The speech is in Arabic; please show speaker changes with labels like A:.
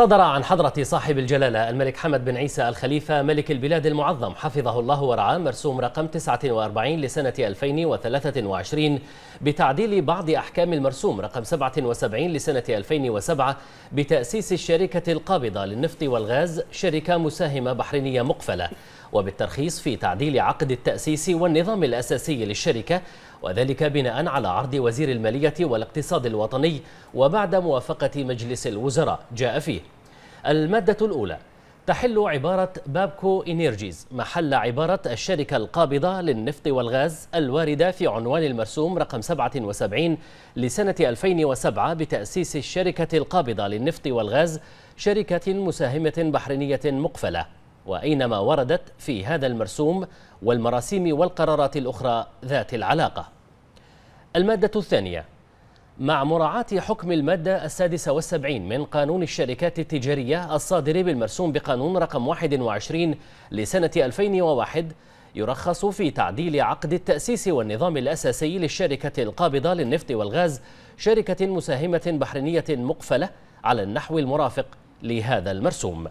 A: صدر عن
B: حضرة صاحب الجلالة الملك حمد بن عيسى الخليفة ملك البلاد المعظم حفظه الله ورعاه مرسوم رقم 49 لسنة 2023 بتعديل بعض أحكام المرسوم رقم 77 لسنة 2007 بتأسيس الشركة القابضة للنفط والغاز شركة مساهمة بحرينية مقفلة وبالترخيص في تعديل عقد التأسيس والنظام الأساسي للشركة وذلك بناء على عرض وزير المالية والاقتصاد الوطني وبعد موافقة مجلس الوزراء جاء فيه المادة الأولى تحل عبارة بابكو إنيرجيز محل عبارة الشركة القابضة للنفط والغاز الواردة في عنوان المرسوم رقم 77 لسنة 2007 بتأسيس الشركة القابضة للنفط والغاز شركة مساهمة بحرينية مقفلة وأينما وردت في هذا المرسوم والمراسيم والقرارات الأخرى ذات العلاقة المادة الثانية مع مراعاة حكم المادة السادسة والسبعين من قانون الشركات التجارية الصادر بالمرسوم بقانون رقم 21 لسنة 2001 يرخص في تعديل عقد التأسيس والنظام الأساسي للشركة القابضة للنفط والغاز شركة مساهمة بحرينية مقفلة على النحو المرافق لهذا
A: المرسوم